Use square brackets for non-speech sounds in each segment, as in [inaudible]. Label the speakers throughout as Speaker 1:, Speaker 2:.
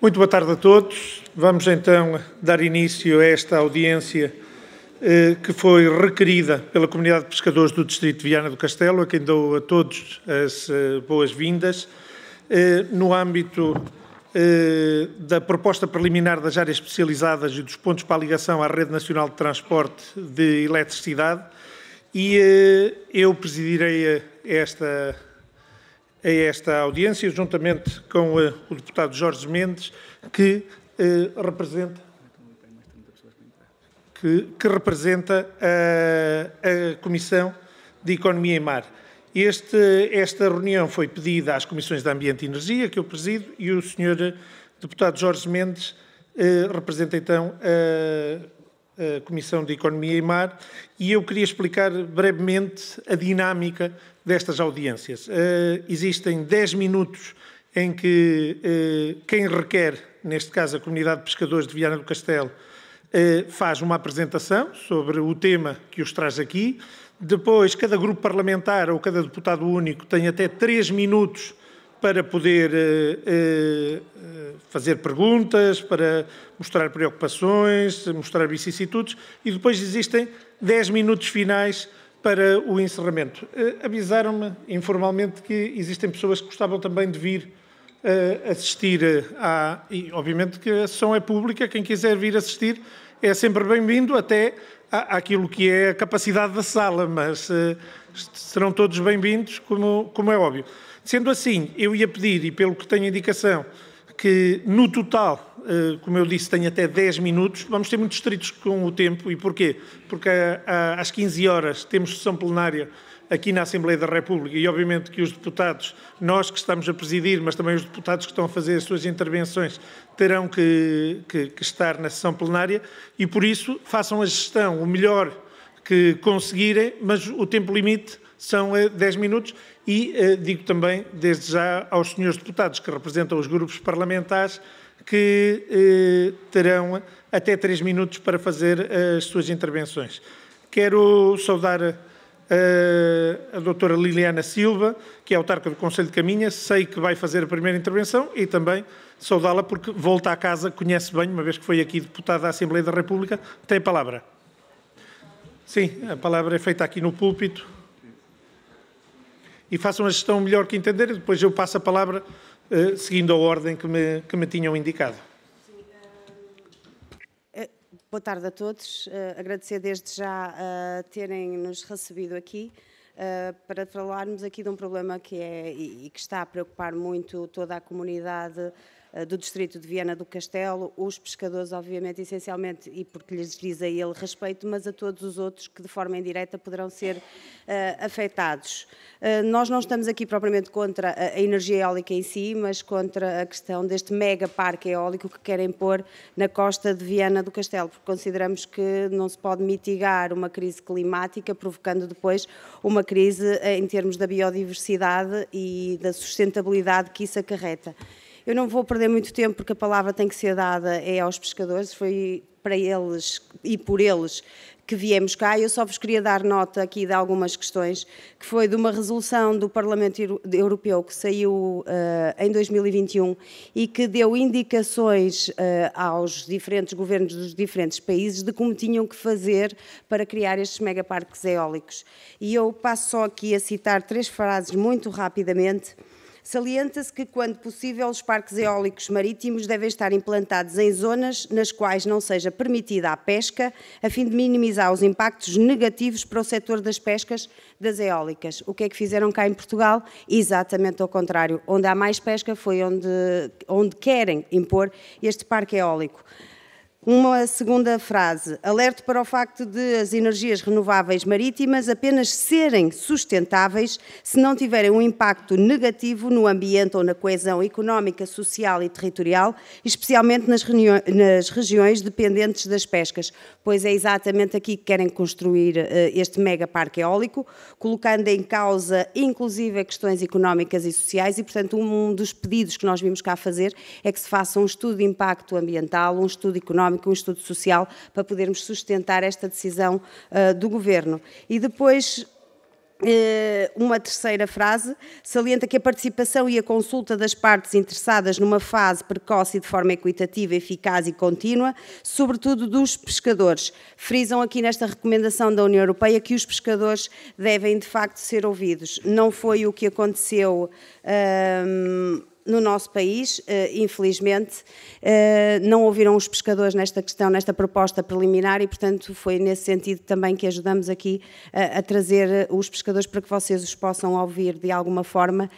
Speaker 1: Muito boa tarde a todos. Vamos então dar início a esta audiência eh, que foi requerida pela Comunidade de Pescadores do Distrito de Viana do Castelo, a quem dou a todos as eh, boas-vindas, eh, no âmbito eh, da proposta preliminar das áreas especializadas e dos pontos para a ligação à Rede Nacional de Transporte de Eletricidade. E eh, eu presidirei esta a esta audiência, juntamente com eh, o deputado Jorge Mendes, que eh, representa que, que, representa a, a, Comissão de Economia e Mar. Este, esta reunião foi pedida às Comissões de Ambiente e Energia, que eu presido, e o Sr. Deputado Jorge Mendes eh, representa então a, a Comissão de Economia e Mar. E eu queria explicar brevemente a dinâmica destas audiências. Eh, existem 10 minutos em que eh, quem requer, neste caso a Comunidade de Pescadores de Viana do Castelo, eh, faz uma apresentação sobre o tema que os traz aqui. Depois, cada grupo parlamentar ou cada deputado único tem até 3 minutos para poder eh, fazer perguntas, para mostrar preocupações, mostrar vicissitudes, e depois existem 10 minutos finais para o encerramento. Uh, Avisaram-me informalmente que existem pessoas que gostavam também de vir uh, assistir eh, à. E, obviamente, que a sessão é pública, quem quiser vir assistir é sempre bem-vindo, até àquilo que é a capacidade da sala, mas uh, serão todos bem-vindos, como, como é óbvio. Sendo assim, eu ia pedir, e pelo que tenho indicação, que no total eh, como eu disse, tenho até 10 minutos. Vamos ser muito estritos com o tempo. E porquê? Porque eh, às 15 horas temos sessão plenária aqui na Assembleia da República e, obviamente, que os deputados, nós que estamos a presidir, mas também os deputados que estão a fazer as suas intervenções, terão que, que, que estar na sessão plenária e, por isso, façam a gestão o melhor que conseguirem, mas o tempo limite são 10 eh, minutos e eh, digo também, desde já, aos senhores deputados que representam os grupos parlamentares que eh, terão até três minutos para fazer as suas intervenções. Quero saudar a, eh, a doutora Liliana Silva, que é autarca do Conselho de Caminha. Sei que vai fazer a primeira intervenção e também saudá-la porque volta à casa, conhece bem, uma vez que foi aqui deputada da Assembleia da República. Tem a palavra. Sim, a palavra é feita aqui no púlpito. E façam a gestão melhor que entenderem, depois eu passo a palavra eh, seguindo a ordem que me, que me tinham indicado.
Speaker 2: Eh, boa tarde a todos. Uh, agradecer desde já terem nos recebido aqui para falarmos aqui de um problema que é e, e que está a preocupar muito toda a comunidade eh, do distrito de Viana do Castelo, os pescadores, obviamente, essencialmente, e porque lhes diz a ele respeito, mas a todos os outros que de forma indireta poderão ser uh, afetados. Uh, nós não estamos aqui propriamente contra a, a, energia eólica em si, mas contra a questão deste mega parque eólico que querem pôr na costa de Viana do Castelo, porque consideramos que não se pode mitigar uma crise climática, provocando depois uma crise em termos da biodiversidade e da sustentabilidade que isso acarreta. Eu não vou perder muito tempo porque a palavra tem que ser dada é aos pescadores, foi para eles e por eles que viemos cá. Eu só vos queria dar nota aqui de algumas questões, que foi de uma resolução do Parlamento Europeu que saiu uh, em 2021 e que deu indicações uh, aos diferentes governos dos diferentes países de como tinham que fazer para criar estes megaparques eólicos. E eu passo só aqui a citar três frases muito rapidamente. Salienta-se que, quando possível, os parques eólicos marítimos devem estar implantados em zonas nas quais não seja permitida a pesca, a fim de minimizar os impactos negativos para o setor das pescas das eólicas. O que é que fizeram cá em Portugal? Exatamente ao contrário. Onde há mais pesca foi onde, onde querem impor este parque eólico. Uma segunda frase. alerte para o facto de as energias renováveis marítimas apenas serem sustentáveis se não tiverem um impacto negativo no ambiente ou na coesão económica, social e territorial, especialmente nas, nas regiões dependentes das pescas, pois é exatamente aqui que querem construir uh, este mega parque eólico, colocando em causa, inclusive, questões económicas e sociais, e, portanto, um dos pedidos que nós vimos cá fazer é que se faça um estudo de impacto ambiental, um estudo económico económico, um estudo social, para podermos sustentar esta decisão uh, do Governo. E depois, eh, uma terceira frase salienta que a participação e a consulta das partes interessadas numa fase precoce e de forma equitativa, eficaz e contínua, sobretudo dos pescadores. Frisam aqui nesta recomendação da União Europeia que os pescadores devem de facto ser ouvidos. Não foi o que aconteceu. Hum, no nosso país, eh, infelizmente, eh, não ouviram os pescadores nesta questão, nesta proposta preliminar, e, portanto, foi nesse sentido também que ajudamos aqui eh, a, trazer os pescadores para que vocês os possam ouvir de alguma forma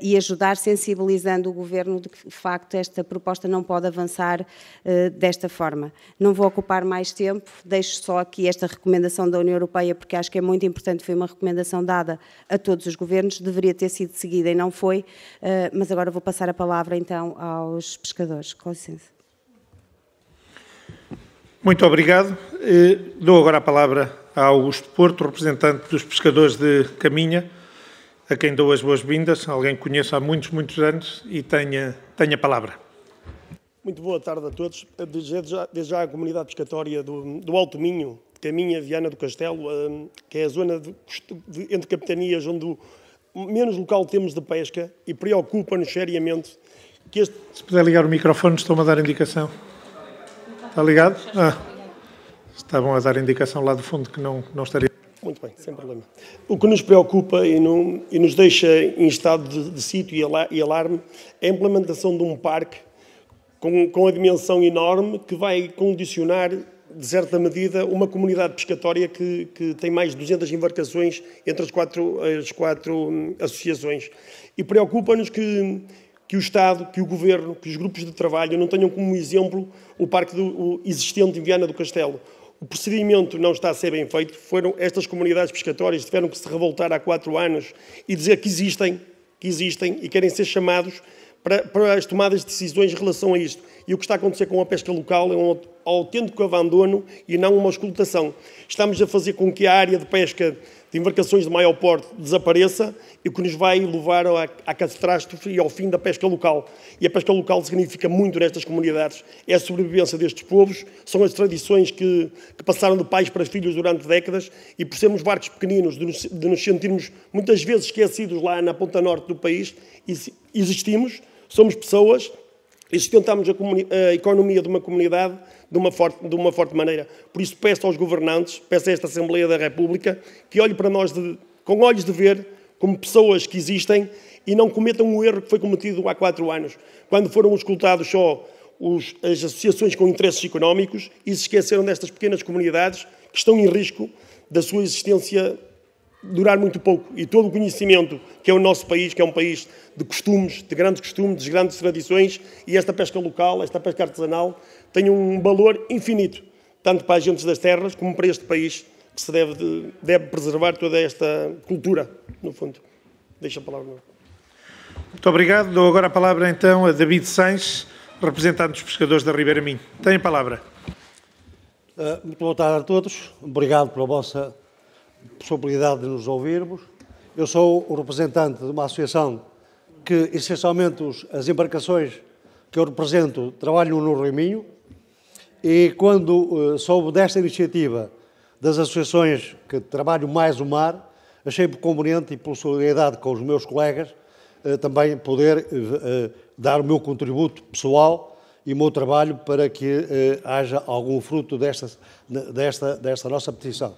Speaker 2: e ajudar, sensibilizando o Governo de que, de facto, esta proposta não pode avançar desta forma. Não vou ocupar mais tempo, deixo só aqui esta recomendação da União Europeia, porque acho que é muito importante, foi uma recomendação dada a todos os governos, deveria ter sido seguida e não foi, mas agora vou passar a palavra então aos pescadores. Com licença.
Speaker 1: Muito obrigado. Eh, dou agora a palavra a Augusto Porto, representante dos pescadores de Caminha, a quem dou as boas-vindas, alguém que conheço há muitos, muitos anos e tenha, tenha a palavra.
Speaker 3: Muito boa tarde a todos. Desde já, desde já a comunidade pescatória do, do Alto Minho, Caminha, Viana do Castelo, eh, que é a zona de, de, entre capitanias onde o menos local temos de pesca e preocupa-nos seriamente que este...
Speaker 1: Se puder ligar o microfone, estou-me a dar indicação. Está ligado? Ah. Estavam a dar indicação lá do fundo que não, não estaria.
Speaker 3: Muito bem, sem problema. O que nos preocupa e, não, e nos deixa em estado de, de sítio e alarme é a implementação de um parque com, com a dimensão enorme que vai condicionar de certa medida, uma comunidade pescatória que, que tem mais de 200 embarcações entre as quatro, as quatro hum, associações. E preocupa-nos que, que o Estado, que o Governo, que os grupos de trabalho não tenham como exemplo o parque do, o existente em Viana do Castelo. O procedimento não está a ser bem feito. Foram estas comunidades pescatórias tiveram que se revoltar há quatro anos e dizer que existem, que existem e querem ser chamados para, para as tomadas de decisões em relação a isto. E o que está a acontecer com a pesca local é um autêntico abandono e não uma escutação. Estamos a fazer com que a área de pesca de embarcações de maior porte desapareça e que nos vai levar à, catástrofe e ao fim da pesca local. E a pesca local significa muito nestas comunidades. É a sobrevivência destes povos, são as tradições que, que passaram de pais para filhos durante décadas e por sermos barcos pequeninos, de nos, de nos sentirmos muitas vezes esquecidos lá na ponta norte do país, existimos, somos pessoas e sustentarmos a, a, economia de uma comunidade de uma, forte, de uma forte maneira. Por isso peço aos governantes, peço a esta Assembleia da República, que olhe para nós de, com olhos de ver, como pessoas que existem, e não cometam o erro que foi cometido há quatro anos, quando foram escutados só os, as associações com interesses económicos e se esqueceram destas pequenas comunidades que estão em risco da sua existência durar muito pouco e todo o conhecimento que é o nosso país, que é um país de costumes, de grandes costumes, de grandes tradições, e esta pesca local, esta pesca artesanal, tem um valor infinito, tanto para as gentes das terras como para este país, que se deve, deve preservar toda esta cultura, no fundo. Deixa a palavra.
Speaker 1: Muito obrigado. Dou agora a palavra então a David Sainz, representante dos pescadores da Ribeira Minho.
Speaker 4: Tem a palavra. Eh, muito boa tarde a todos. Obrigado pela vossa possibilidade de nos ouvirmos. Eu sou o representante de uma associação que, essencialmente, os, as embarcações que eu represento trabalham no Riminho e, quando uh, soube desta iniciativa das associações que trabalham mais o mar, achei por conveniente e por solidariedade com os meus colegas uh, também poder uh, dar o meu contributo pessoal e o meu trabalho para que haja algum fruto desta, desta, desta nossa petição.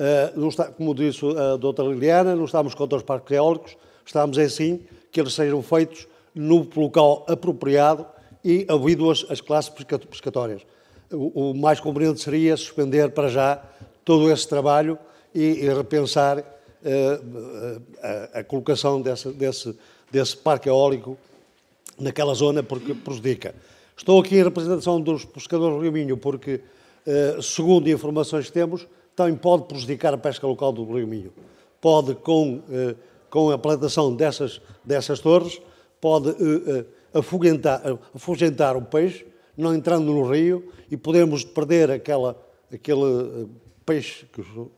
Speaker 4: Eh, como disse eh, a doutora Liliana, não estamos contra os parques eólicos, estamos é sim que eles sejam feitos no local apropriado e havido as, as classes pescatórias. O, o, mais conveniente seria suspender para já todo esse trabalho e, e repensar uh, a, a, colocação desse, desse, desse parque eólico naquela zona, porque prejudica. Estou aqui em representação dos pescadores do Rio Minho, porque, uh, segundo informações que temos, também então, pode prejudicar a pesca local do Minho. Pode, com, eh, com a plantação dessas, dessas torres, pode eh, eh, afugentar, afugentar o peixe, não entrando no rio, e podemos perder aquela, aquele eh, peixe que o,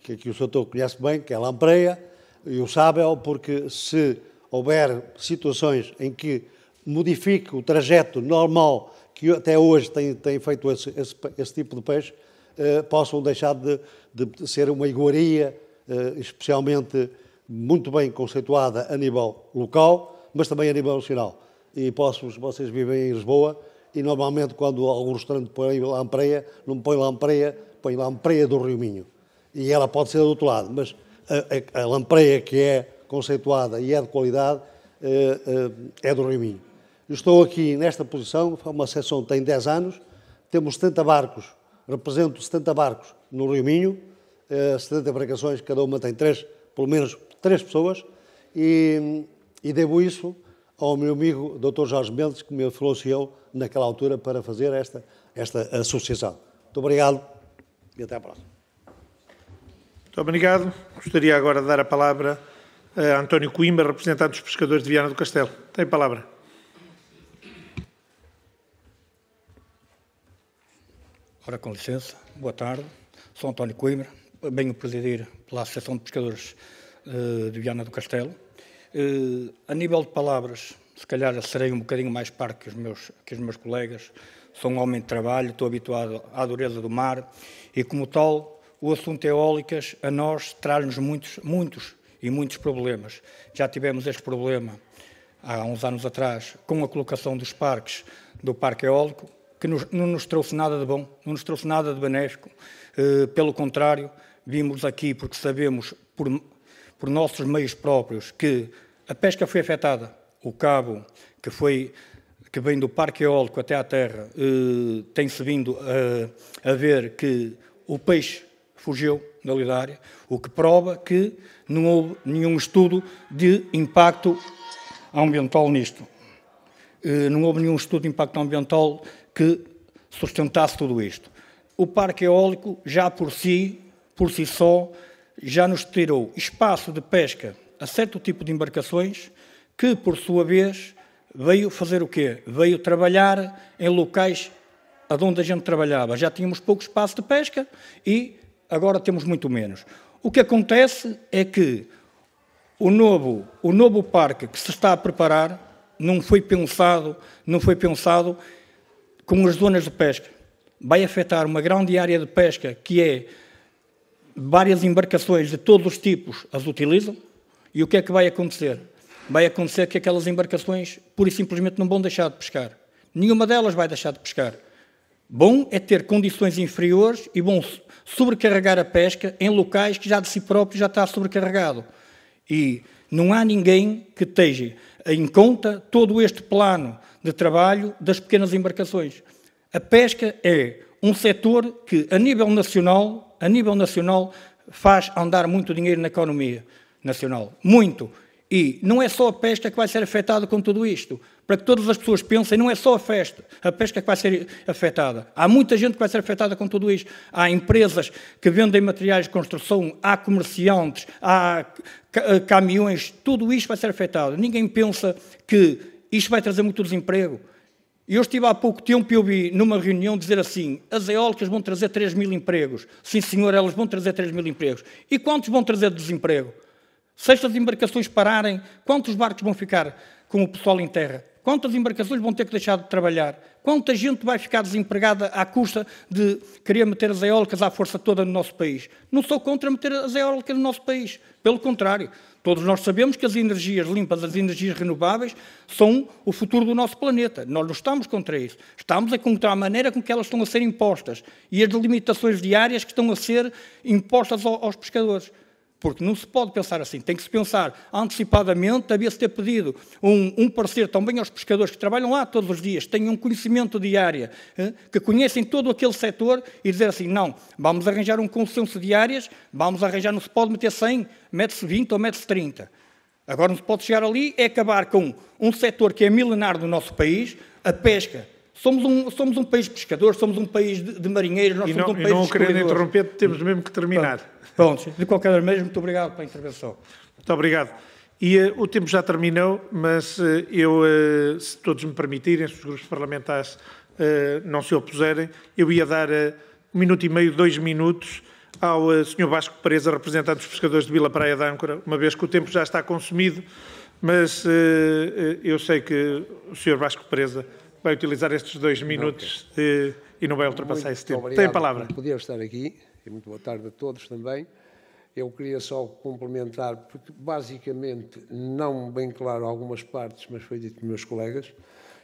Speaker 4: que, que o Soutor conhece bem, que é a lampreia, e o sábel, porque se houver situações em que modifique o trajeto normal que até hoje tem, tem feito esse, esse, esse tipo de peixe, eh, possam deixar de, de ser uma iguaria, eh, especialmente muito bem conceituada a nível local, mas também a nível nacional. E posso, vocês vivem em Lisboa e normalmente quando algum restaurante põe lampreia, não põe lampreia, põe lampreia do Rio Minho. E ela pode ser do outro lado, mas a, a, a lampreia que é conceituada e é de qualidade eh, é do Rio Minho. Estou aqui nesta posição, uma seção tem 10 anos, temos 70 barcos represento 70 barcos no Rio Minho, 70 eh, embarcações, cada uma tem três, pelo menos três pessoas, e, e devo isso ao meu amigo Dr. Jorge Mendes, que me influenciou naquela altura para fazer esta, esta associação. Muito obrigado e até à próxima. Muito obrigado. Gostaria agora de dar a palavra eh, a António Coimbra, representante
Speaker 1: dos pescadores de Viana do Castelo. Tem palavra.
Speaker 5: Ora, com licença, boa tarde. Sou António Coimbra, venho presidir pela Associação de Pescadores eh, de Viana do Castelo. Eh, a nível de palavras, se calhar serei um bocadinho mais parco que os meus, que os meus colegas. Sou um homem de trabalho, estou habituado à dureza do mar e, como tal, o assunto eólicas a nós traz-nos muitos, muitos e muitos problemas. Já tivemos este problema há uns anos atrás com a colocação dos parques do parque eólico, que nos, não nos trouxe nada de bom, não nos trouxe nada de benéfico. Eh, pelo contrário, vimos aqui, porque sabemos por, por nossos meios próprios, que a pesca foi afetada. O cabo que foi que vem do parque eólico até à terra eh, tem-se vindo a, a ver que o peixe fugiu da lidária, o que prova que não houve nenhum estudo de impacto ambiental nisto. Eh, não houve nenhum estudo de impacto ambiental que sustentasse tudo isto. O parque eólico já por si, por si só, já nos tirou espaço de pesca a certo tipo de embarcações que, por sua vez, veio fazer o quê? Veio trabalhar em locais onde a gente trabalhava. Já tínhamos pouco espaço de pesca e agora temos muito menos. O que acontece é que o novo, o novo parque que se está a preparar não foi pensado, não foi pensado com as zonas de pesca. Vai afetar uma grande área de pesca que é várias embarcações de todos os tipos as utilizam. E o que é que vai acontecer? Vai acontecer que aquelas embarcações pura e simplesmente não vão deixar de pescar. Nenhuma delas vai deixar de pescar. Bom é ter condições inferiores e bom sobrecarregar a pesca em locais que já de si próprio já está sobrecarregado. E não há ninguém que esteja em conta todo este plano de trabalho das pequenas embarcações. A pesca é um setor que, a nível nacional, a nível nacional, faz andar muito dinheiro na economia nacional. Muito. E não é só a pesca que vai ser afetada com tudo isto. Para que todas as pessoas pensem, não é só a, festa, a pesca que vai ser afetada. Há muita gente que vai ser afetada com tudo isto. Há empresas que vendem materiais de construção, há comerciantes, há eh, caminhões, tudo isto vai ser afetado. Ninguém pensa que isto vai trazer muito desemprego. Eu estive há pouco tempo e piobi numa reunião dizer assim: as eólicas vão trazer 3 mil empregos. Sim, senhor, elas vão trazer 3 mil empregos. E quantos vão trazer de desemprego? Se estas embarcações pararem, quantos barcos vão ficar com o pessoal em terra? Quantas embarcações vão ter que deixar de trabalhar? Quanta gente vai ficar desempregada à custa de querer meter as eólicas à força toda no nosso país? Não sou contra meter as eólicas no nosso país. Pelo contrário, todos nós sabemos que as energias limpas, as energias renováveis, são o futuro do nosso planeta. Nós não estamos contra isso. Estamos a encontrar a maneira com que elas estão a ser impostas e as limitações diárias que estão a ser impostas aos pescadores. Porque não se pode pensar assim, tem que se pensar antecipadamente, havia-se ter pedido um, um parecer também aos pescadores que trabalham lá todos os dias, têm um conhecimento diário, eh, que conhecem todo aquele setor e dizer assim, não, vamos arranjar um consenso de áreas, vamos arranjar, não se pode meter 100, mete-se 20 ou mete-se 30. Agora não se pode chegar ali é acabar com um setor que é milenar do nosso país, a pesca, Somos um, somos um país pescador, somos um país de, de marinheiros, nós e somos não, um país de. Não querendo interromper,
Speaker 1: temos hum. mesmo que terminar. Pronto, pronto, de qualquer maneira, muito obrigado pela intervenção. Muito obrigado. E uh, o tempo já terminou, mas uh, eu, uh, se todos me permitirem, se os grupos parlamentares não se opuserem, eu ia dar um minuto e meio, dois minutos ao Sr. Vasco Pereza, representante dos pescadores de Vila Praia de Âncora, uma vez que o tempo já está consumido, mas eu sei que o Sr. Vasco Pereza vai utilizar estes dois minutos não, okay. e, e não vai ultrapassar muito esse tempo. Obrigado. Tem a palavra.
Speaker 6: Podia estar aqui, e muito boa tarde a todos também. Eu queria só complementar, porque basicamente, não bem claro algumas partes, mas foi dito pelos meus colegas,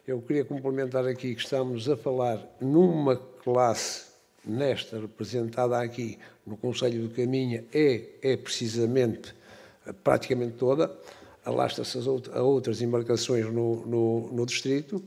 Speaker 6: eu queria complementar aqui que estamos a falar numa classe, nesta representada aqui no Conselho do Caminha, é, é precisamente eh, praticamente toda, alasta-se a outras embarcações no, no, no distrito,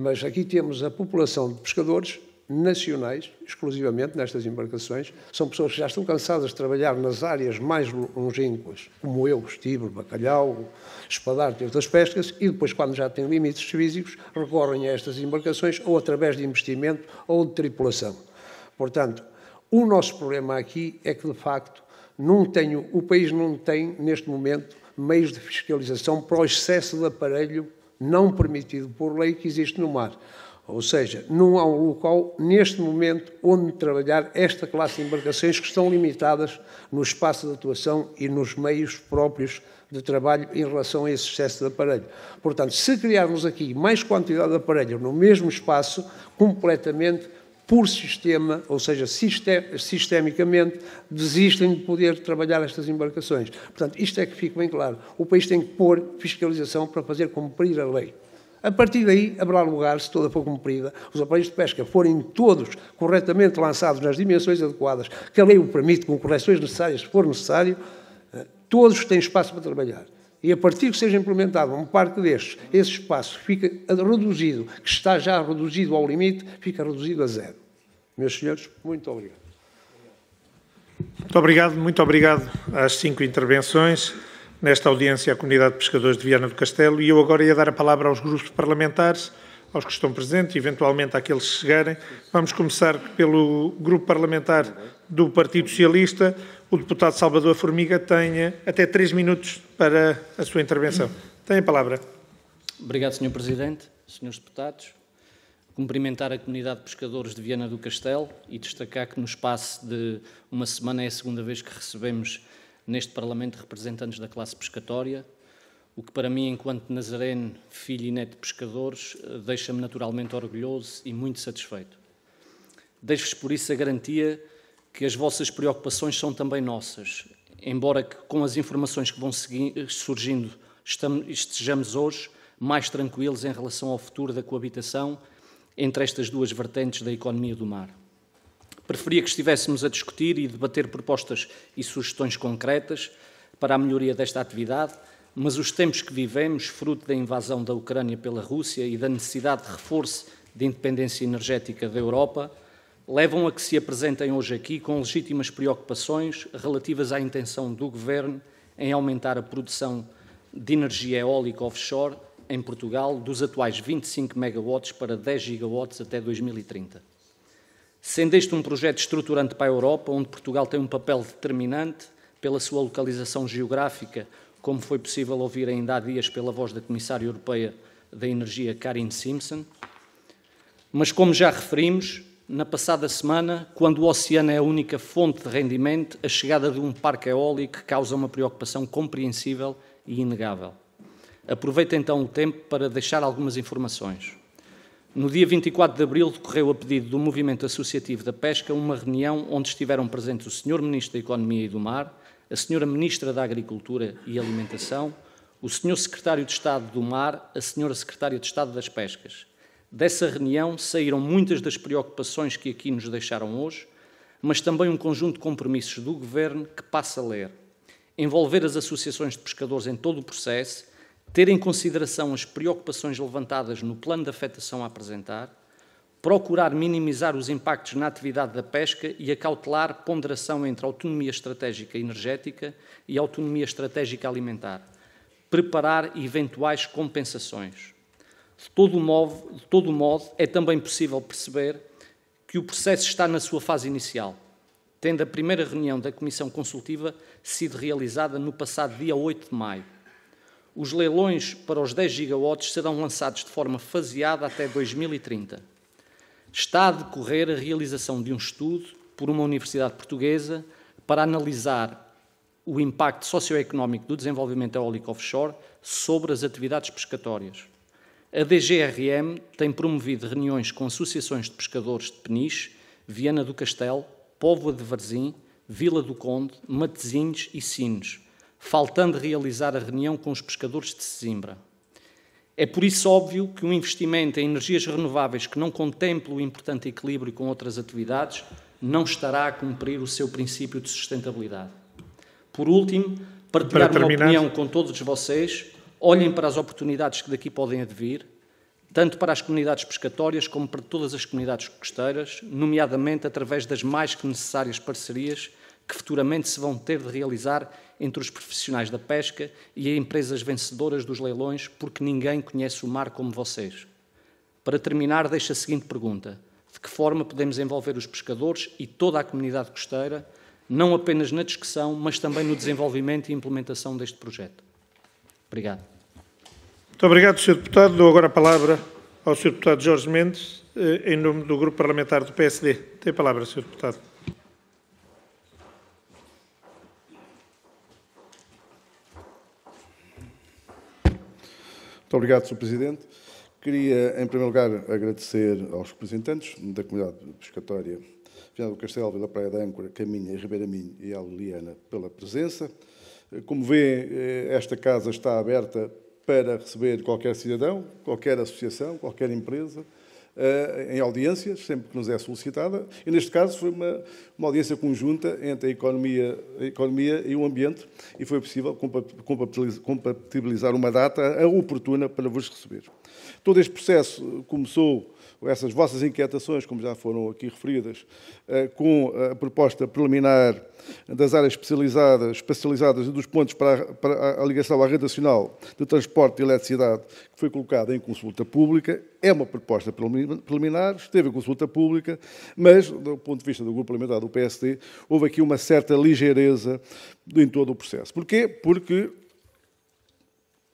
Speaker 6: mas aqui temos a população de pescadores nacionais, exclusivamente nestas embarcações, são pessoas que já estão cansadas de trabalhar nas áreas mais longínquas, como eu estive, bacalhau, espadar, e outras pescas, e depois, quando já têm limites físicos, recorrem a estas embarcações ou através de investimento ou de tripulação. Portanto, o nosso problema aqui é que, de facto, não tenho, o país não tem, neste momento, meios de fiscalização para o excesso de aparelho não permitido por lei que existe no mar. Ou seja, não há um local, neste momento, onde trabalhar esta classe de embarcações que estão limitadas no espaço de atuação e nos meios próprios de trabalho em relação a esse excesso de aparelho. Portanto, se criarmos aqui mais quantidade de aparelho no mesmo espaço, completamente por sistema, ou seja, sistemicamente, desistem de poder trabalhar estas embarcações. Portanto, isto é que fica bem claro. O país tem que pôr fiscalização para fazer cumprir a lei. A partir daí, haverá lugar, se toda for cumprida, os aparelhos de pesca forem todos corretamente lançados nas dimensões adequadas, que a lei o permite, com correções necessárias, se for necessário, eh, todos têm espaço para trabalhar. E a partir que seja implementado um parque destes, esse espaço fica reduzido, que está já reduzido ao limite, fica reduzido a zero. Meus senhores, muito obrigado. Muito
Speaker 1: obrigado, muito obrigado às cinco intervenções nesta audiência à Comunidade de Pescadores de Viana do Castelo e eu agora ia dar a palavra aos grupos parlamentares, aos que estão presentes e eventualmente àqueles que chegarem. Vamos começar pelo grupo parlamentar do Partido Socialista o deputado Salvador Formiga tem até três minutos para a sua intervenção. Tem a
Speaker 7: palavra. Obrigado, Sr. Presidente, Srs. Deputados. Cumprimentar a comunidade de pescadores de Viana do Castelo e destacar que, no espaço de uma semana, é a segunda vez que recebemos neste Parlamento representantes da classe pescatória, o que para mim, enquanto nazareno, filho e neto de pescadores, eh, deixa-me naturalmente orgulhoso e muito satisfeito. Deixo-vos por isso a garantia que as vossas preocupações são também nossas, embora com as informações que vão surgindo estejamos hoje mais tranquilos em relação ao futuro da coabitação entre estas duas vertentes da economia do mar. Preferia que estivéssemos a discutir e debater propostas e sugestões concretas para a melhoria desta atividade, mas os tempos que vivemos, fruto da invasão da Ucrânia pela Rússia e da necessidade de reforço de independência energética da Europa, levam a que se apresentem hoje aqui com legítimas preocupações relativas à intenção do Governo em aumentar a produção de energia eólica offshore em Portugal dos atuais 25 megawatts para 10 gigawatts até 2030. Sendo este um projeto estruturante para a Europa, onde Portugal tem um papel determinante pela sua localização geográfica, como foi possível ouvir ainda há dias pela voz da Comissária Europeia da Energia, Karin Simpson, mas como já referimos, na passada semana, quando o oceano é a única fonte de rendimento, a chegada de um parque eólico causa uma preocupação compreensível e inegável. Aproveito então o tempo para deixar algumas informações. No dia 24 de abril decorreu a pedido do Movimento Associativo da Pesca uma reunião onde estiveram presentes o Sr. Ministro da Economia e do Mar, a Sra. Ministra da Agricultura e Alimentação, o Sr. Secretário de Estado do Mar, a Sra. Secretária de Estado das Pescas Dessa reunião saíram muitas das preocupações que aqui nos deixaram hoje, mas também um conjunto de compromissos do Governo que passa a ler. Envolver as associações de pescadores em todo o processo, ter em consideração as preocupações levantadas no plano de afetação a apresentar, procurar minimizar os impactos na atividade da pesca e acautelar ponderação entre autonomia estratégica energética e autonomia estratégica alimentar, preparar eventuais compensações. De todo, modo, de todo modo, é também possível perceber que o processo está na sua fase inicial, tendo a primeira reunião da Comissão Consultiva sido realizada no passado dia 8 de maio. Os leilões para os 10 gigawatts serão lançados de forma faseada até 2030. Está a decorrer a realização de um estudo por uma universidade portuguesa para analisar o impacto socioeconómico do desenvolvimento eólico offshore sobre as atividades pescatórias. A DGRM tem promovido reuniões com associações de pescadores de Peniche, Viana do Castelo, Póvoa de Varzim, Vila do Conde, Matezinhos e Sinos, faltando realizar a reunião com os pescadores de Sesimbra. É por isso óbvio que um investimento em energias renováveis que não contemple o importante equilíbrio com outras atividades não estará a cumprir o seu princípio de sustentabilidade. Por último, partilhar uma opinião com todos vocês olhem para as oportunidades que daqui podem advir, tanto para as comunidades pescatórias como para todas as comunidades costeiras, nomeadamente através das mais que necessárias parcerias que futuramente se vão ter de realizar entre os profissionais da pesca e as empresas vencedoras dos leilões, porque ninguém conhece o mar como vocês. Para terminar, deixo a seguinte pergunta: de que forma podemos envolver os pescadores e toda a comunidade costeira, não apenas na discussão, mas também no desenvolvimento e implementação deste projeto? Obrigado.
Speaker 1: Muito obrigado, Sr. Deputado. Dou agora a palavra ao Sr. Deputado Jorge Mendes, eh, em nome do Grupo Parlamentar do PSD. Tem a palavra, Sr. Deputado.
Speaker 8: Muito obrigado, Sr. Presidente. Queria, em primeiro lugar, agradecer aos representantes da comunidade pescatória Viana do Castelo, Vila Praia da Âncora, Caminha e Ribeira Minho e à Liliana pela presença. Como vê, eh, esta casa está aberta para receber qualquer cidadão, qualquer associação, qualquer empresa, eh, em audiências, sempre que nos é solicitada. E neste caso foi uma, uma audiência conjunta entre a economia, a economia e o ambiente e foi possível compatibilizar uma data oportuna para vos receber. Todo este processo começou essas vossas inquietações, como já foram aqui referidas, eh, com a proposta preliminar das áreas especializadas, especializadas e dos pontos para a, para a ligação à rede nacional de transporte e eletricidade, que foi colocada em consulta pública. É uma proposta preliminar, esteve em consulta pública, mas, do ponto de vista do grupo parlamentar do PSD, houve aqui uma certa ligeireza em todo o processo. Porquê? Porque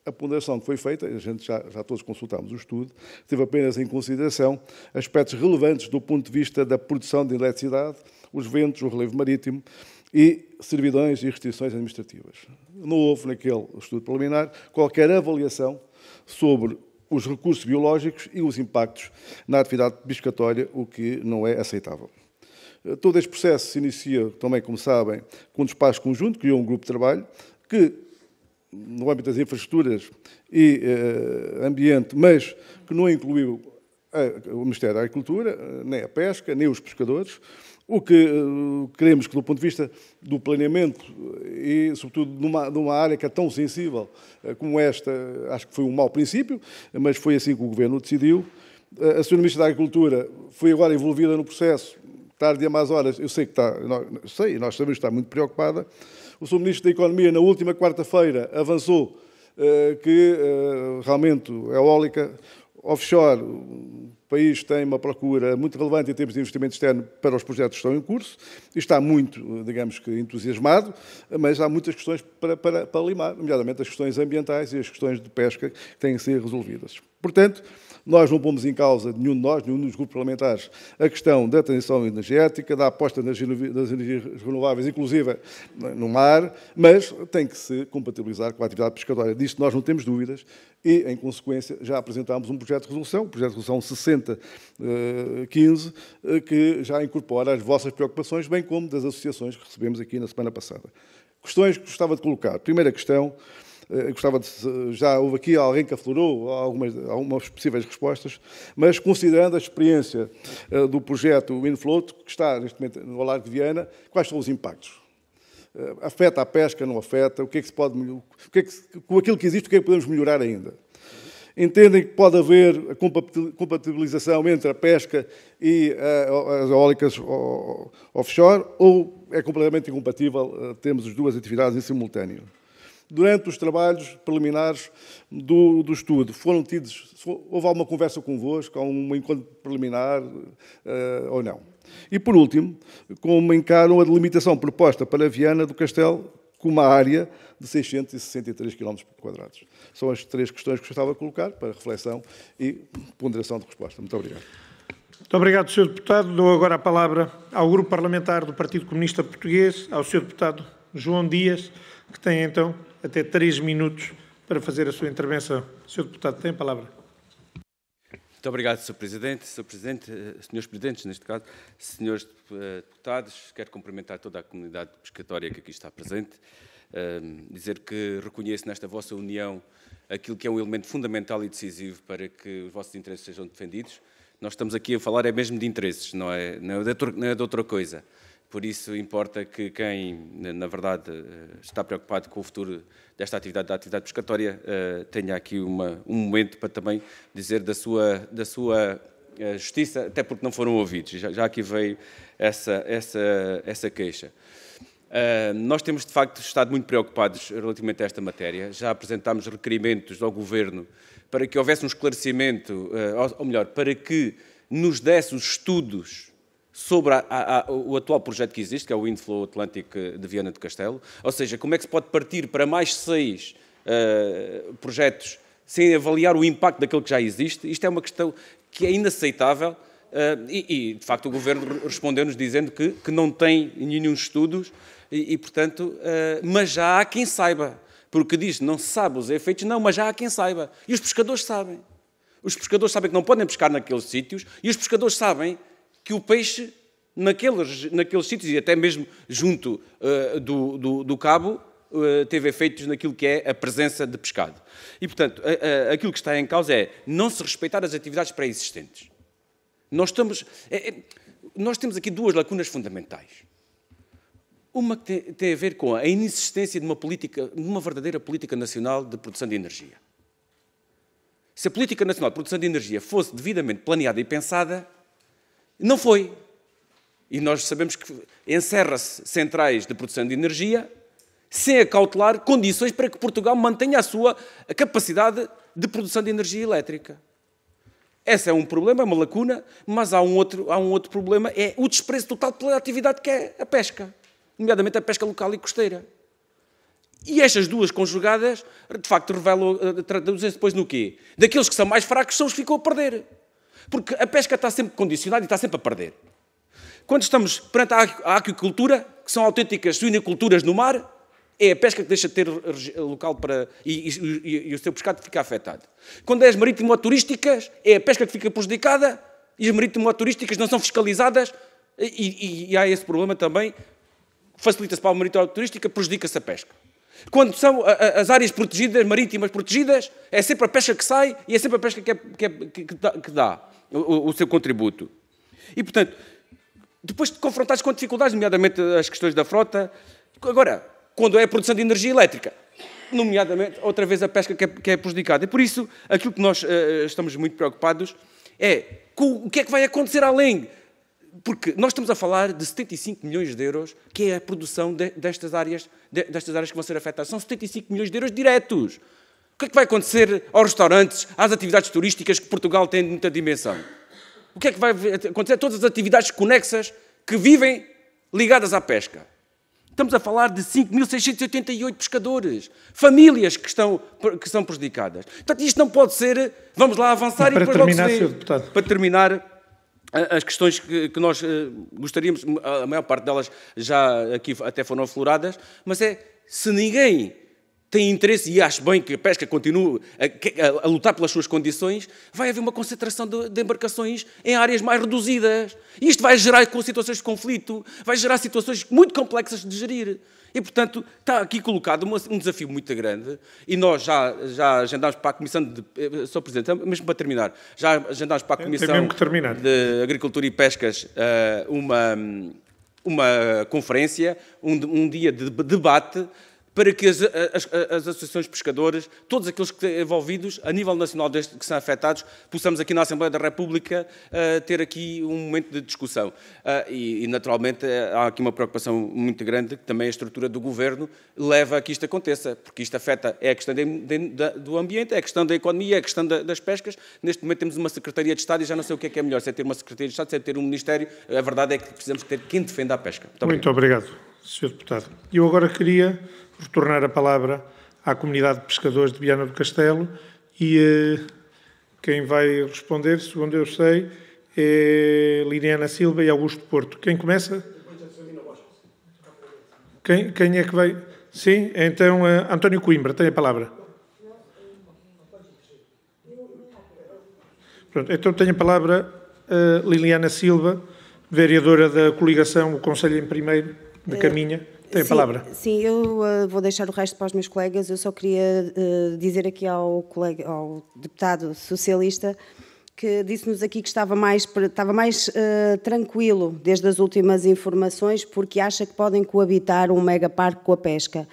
Speaker 8: a ponderação que foi feita, a gente já, já todos consultámos o estudo, teve apenas em consideração aspectos relevantes do ponto de vista da produção de eletricidade, os ventos, o relevo marítimo e servidões e restrições administrativas. Não houve naquele estudo preliminar qualquer avaliação sobre os recursos biológicos e os impactos na atividade pescatória, o que não é aceitável. Todo este processo se inicia, também como sabem, com um despacho conjunto, criou um grupo de trabalho que no âmbito das infraestruturas e eh, ambiente, mas que não incluiu a, o Ministério da Agricultura, nem a pesca, nem os pescadores. O que eh, queremos que, do ponto de vista do planeamento e, sobretudo, numa, numa área que é tão sensível eh, como esta, acho que foi um mau princípio, mas foi assim que o Governo decidiu. Eh, a Sra. Ministra da Agricultura foi agora envolvida no processo, tarde a mais horas, eu sei que está, nós, sei, nós sabemos que está muito preocupada, o Sr. Ministro da Economia, na última quarta-feira, avançou eh, que eh, realmente a eólica offshore, o país tem uma procura muito relevante em termos de investimento externo para os projetos que estão em curso, e está muito, digamos que, entusiasmado, mas há muitas questões para, para, para limar, nomeadamente as questões ambientais e as questões de pesca que têm que ser resolvidas. Portanto, nós não pomos em causa, nenhum de nós, nenhum dos grupos parlamentares, a questão da transição energética, da aposta nas energias renováveis, inclusive eh, no mar, mas tem que se compatibilizar com a atividade pescatória. Disso nós não temos dúvidas e, em consequência, já apresentámos um projeto de resolução, o projeto de resolução 6015, eh, eh, que já incorpora as vossas preocupações, bem como das associações que recebemos aqui na semana passada. Questões que gostava de colocar. Primeira questão, eh, gostava de. Já houve aqui alguém que aflorou algumas, algumas possíveis respostas, mas considerando a experiência eh, do projeto Winfloat, que está neste momento no Largo de Viana, quais são os impactos? Eh, afeta a pesca, não afeta? O que é que se pode. O que é que, com aquilo que existe, o que é que podemos melhorar ainda? entendem que pode haver a compatibilização entre a pesca e as eólicas offshore ou é completamente incompatível termos as duas atividades em simultâneo? durante os trabalhos preliminares do, do estudo. Foram tidos, houve alguma conversa convosco, há um encontro preliminar uh, ou não? E por último, como encaram a delimitação proposta para Viana do Castelo com uma área de 663 km quadrados. São as três questões que gostava de colocar para reflexão e ponderação de resposta. Muito obrigado. Muito obrigado, Sr.
Speaker 1: Deputado. Dou agora a palavra ao Grupo Parlamentar do Partido Comunista Português, ao Sr. Deputado João Dias, que tem então até três minutos para fazer a sua intervenção. Sr. Deputado, tem a palavra.
Speaker 9: Muito obrigado, Sr. Presidente, Sr. Presidente, eh, Srs. Presidentes, neste caso, Srs. Eh, Deputados, quero cumprimentar toda a comunidade pescatória que aqui está presente, ehm, dizer que reconheço nesta vossa união aquilo que é um elemento fundamental e decisivo para que os vossos interesses sejam defendidos. Nós estamos aqui a falar é mesmo de interesses, não é, não é, de, não é de outra coisa. Por isso, importa que quem, na verdade, eh, está preocupado com o futuro desta atividade, da atividade pescatória, eh, tenha aqui uma, um momento para também dizer da sua, da sua eh, justiça, até porque não foram ouvidos. Já, já aqui veio essa, essa, essa queixa. Uh, nós temos, de facto, estado muito preocupados relativamente a esta matéria. Já apresentámos requerimentos ao Governo para que houvesse um esclarecimento, uh, ou melhor, para que nos desse os estudos sobre a, a, a, o atual projeto que existe, que é o Windflow Atlantic de Viana do Castelo, ou seja, como é que se pode partir para mais seis uh, projetos sem avaliar o impacto daquele que já existe? Isto é uma questão que é inaceitável. Uh, e, e, de facto, o Governo respondeu-nos dizendo que, que, não tem nenhum estudos e, e portanto, uh, mas já há quem saiba. Porque diz, não se sabe os efeitos, não, mas já há quem saiba. E os pescadores sabem. Os pescadores sabem que não podem pescar naqueles sítios e os pescadores sabem que o peixe, naqueles, naqueles sítios, e até mesmo junto uh, do, do, do, cabo, uh, teve efeitos naquilo que é a presença de pescado. E, portanto, a, a, aquilo que está em causa é não se respeitar as atividades pré-existentes. Nós, estamos, é, é, nós temos aqui duas lacunas fundamentais. Uma que tem, tem, a ver com a inexistência de uma política, de uma verdadeira política nacional de produção de energia. Se a política nacional de produção de energia fosse devidamente planeada e pensada, não foi. E nós sabemos que encerra-se centrais de produção de energia sem acautelar condições para que Portugal mantenha a sua capacidade de produção de energia elétrica. Esse é um problema, é uma lacuna, mas há um outro, há um outro problema, é o desprezo total pela atividade que é a pesca, nomeadamente a pesca local e costeira. E estas duas conjugadas, de facto, revelam, eh, traduzem-se depois no quê? Daqueles que são mais fracos são os que ficam a perder. Porque a pesca está sempre condicionada e está sempre a perder. Quando estamos perante a aquicultura, que são autênticas suiniculturas no mar, é a pesca que deixa de ter local para. E, e, e o seu pescado fica afetado. Quando é as marítimo-turísticas, é a pesca que fica prejudicada e as marítimo-turísticas não são fiscalizadas e, e há esse problema também. Facilita-se para a marítimo-turística, prejudica-se a pesca. Quando são as áreas protegidas, marítimas protegidas, é sempre a pesca que sai e é sempre a pesca que, é, que, é, que dá o, o seu contributo. E, portanto, depois de confrontados com dificuldades, nomeadamente as questões da frota, agora, quando é a produção de energia elétrica, nomeadamente, outra vez a pesca que é, que é prejudicada. E por isso, aquilo que nós uh, estamos muito preocupados é com o que é que vai acontecer além. Porque nós estamos a falar de 75 milhões de euros, que é a produção de, destas, áreas, de, destas áreas que vão ser afetadas. São 75 milhões de euros diretos. O que é que vai acontecer aos restaurantes, às atividades turísticas que Portugal tem de muita dimensão? O que é que vai acontecer a todas as atividades conexas que vivem ligadas à pesca? Estamos a falar de 5.688 pescadores, famílias que, estão, que são prejudicadas. Portanto, isto não pode ser. Vamos lá avançar e depois terminar, logo se deputado. Para terminar, as questões que, que nós eh, gostaríamos, a maior parte delas já aqui até foram afloradas, mas é se ninguém têm interesse, e acho bem que a pesca continue a, a, a lutar pelas suas condições, vai haver uma concentração de, de embarcações em áreas mais reduzidas. E isto vai gerar situações de conflito, vai gerar situações muito complexas de gerir. E, portanto, está aqui colocado um desafio muito grande e nós já, já agendámos para a Comissão de... Eh, Sr. Presidente, mesmo para terminar, já agendámos para a é, Comissão de Agricultura e Pescas eh, uma, uma conferência, um, um dia de debate para que as, as, as associações pescadoras, todos aqueles que envolvidos a nível nacional deste, que são afetados, possamos aqui na Assembleia da República uh, ter aqui um momento de discussão. Uh, e, e, naturalmente eh, há aqui uma preocupação muito grande que também a estrutura do governo leva a que isto aconteça, porque isto afeta é a questão de, de, de, do ambiente, é a questão da economia, é a questão da, das pescas. Neste momento temos uma Secretaria de Estado e já não sei o que é que é melhor, se é ter uma Secretaria de Estado, se é ter um Ministério. A verdade é que precisamos ter quem defenda a pesca. Muito, muito obrigado.
Speaker 1: Sr. Deputado. Eu agora queria retornar a palavra à comunidade de pescadores de Viana do Castelo e eh, quem vai responder, segundo eu sei, é Liliana Silva e Augusto Porto. Quem começa? Quem, quem é que vai? Sim, então eh, António Coimbra tem a palavra. Pronto, então tem a palavra eh, Liliana Silva, vereadora da coligação O Conselho em Primeiro, de Caminha. Tem a sim, palavra.
Speaker 2: Sim, eu uh, vou deixar o resto para os meus colegas. Eu só queria uh, dizer aqui ao, colega, ao deputado socialista que disse-nos aqui que estava mais, estava mais uh, tranquilo desde as últimas informações, porque acha que podem coabitar um megaparque com a pesca.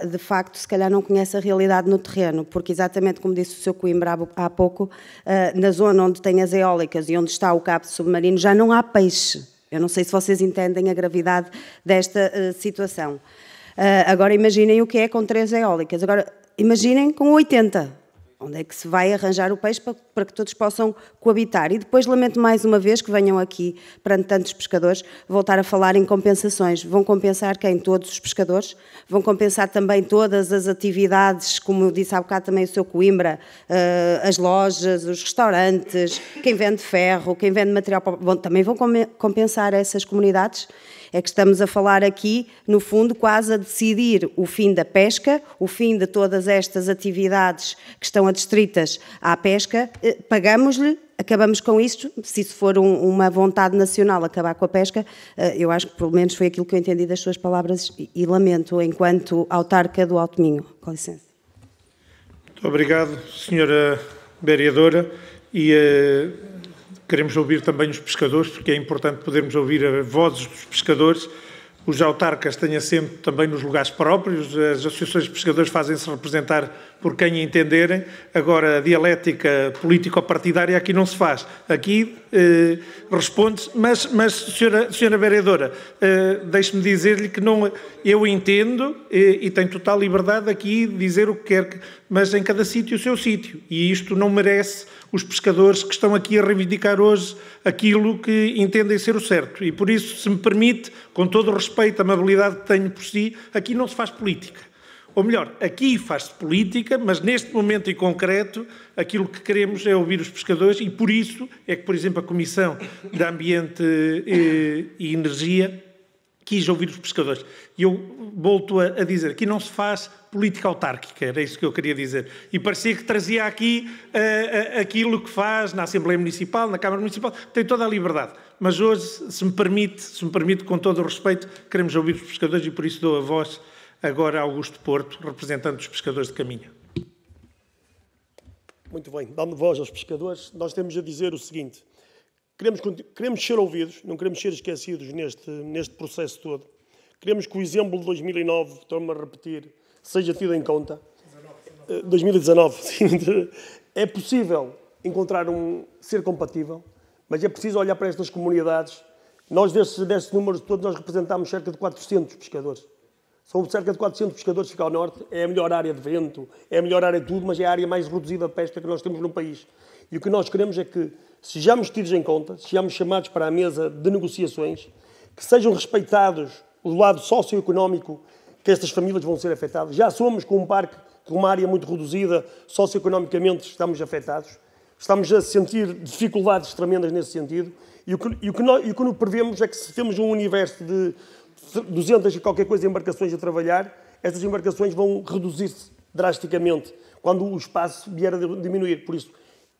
Speaker 2: Uh, de facto, se calhar não conhece a realidade no terreno, porque exatamente como disse o Sr. Coimbra há pouco, uh, na zona onde tem as eólicas e onde está o cabo submarino já não há peixe. Eu não sei se vocês entendem a gravidade desta uh, situação. Uh, agora imaginem o que é com três eólicas. Agora imaginem com 80 onde é que se vai arranjar o peixe para, para, que todos possam coabitar. E depois lamento mais uma vez que venham aqui, perante tantos pescadores, voltar a falar em compensações. Vão compensar quem? Todos os pescadores? Vão compensar também todas as atividades, como eu disse há bocado também o seu Coimbra, eh, as lojas, os restaurantes, quem vende ferro, quem vende material, também vão compensar essas comunidades? é que estamos a falar aqui, no fundo, quase a decidir o fim da pesca, o fim de todas estas atividades que estão adstritas à pesca, eh, pagamos-lhe acabamos com isto, se isso for um, uma vontade nacional acabar com a pesca, eh, eu acho que pelo menos foi aquilo que eu entendi das suas palavras e, e lamento enquanto autarca do Alto Minho. Com licença.
Speaker 1: Muito obrigado, senhora vereadora. E eh, Queremos ouvir também os pescadores, porque é importante podermos ouvir as vozes dos pescadores. Os autarcas têm sempre também nos lugares próprios, as associações de pescadores fazem-se representar por quem entenderem. Agora, a dialética político-partidária aqui não se faz. Aqui eh, responde-se, mas, mas senhora, senhora vereadora, eh, deixe-me dizer-lhe que não, eu entendo eh, e tenho total liberdade aqui de dizer o que quer, mas em cada sítio o seu sítio. E isto não merece os pescadores que estão aqui a reivindicar hoje aquilo que entendem ser o certo. E por isso, se me permite, com todo o respeito, a amabilidade que tenho por si, aqui não se faz política. Ou melhor, aqui faz-se política, mas neste momento em concreto, aquilo que queremos é ouvir os pescadores e por isso é que, por exemplo, a Comissão de Ambiente eh, e Energia quis ouvir os pescadores. E eu volto a, dizer, aqui não se faz política autárquica, era isso que eu queria dizer. E parecia que trazia aqui uh, uh, aquilo que faz na Assembleia Municipal, na Câmara Municipal, tem toda a liberdade. Mas hoje, se me permite, se me permite, com todo o respeito, queremos ouvir os pescadores e por isso dou a voz Agora, Augusto Porto, representante dos pescadores de caminha.
Speaker 3: Muito bem, dando voz aos pescadores, nós temos a dizer o seguinte: queremos, queremos ser ouvidos, não queremos ser esquecidos neste, neste processo todo. Queremos que o exemplo de 2009, estou-me a repetir, seja tido em conta. 2019, eh, [laughs] sim. É possível encontrar um ser compatível, mas é preciso olhar para estas comunidades. Nós, desse, destes números todos, nós representamos cerca de 400 pescadores. São cerca de 400 pescadores que ficam ao norte. É a melhor área de vento, é a melhor área de tudo, mas é a área mais reduzida de pesca que nós temos no país. E o que nós queremos é que sejamos tidos em conta, sejamos chamados para a mesa de negociações, que sejam respeitados o lado socioeconómico que estas famílias vão ser afetadas. Já somos com um parque, com uma área muito reduzida, socioeconomicamente estamos afetados. Estamos a sentir dificuldades tremendas nesse sentido. E o que, e o que, nós, e o que prevemos é que se temos um universo de 200 e qualquer coisa embarcações a trabalhar, estas embarcações vão reduzir-se drasticamente quando o espaço vier a diminuir. Por isso,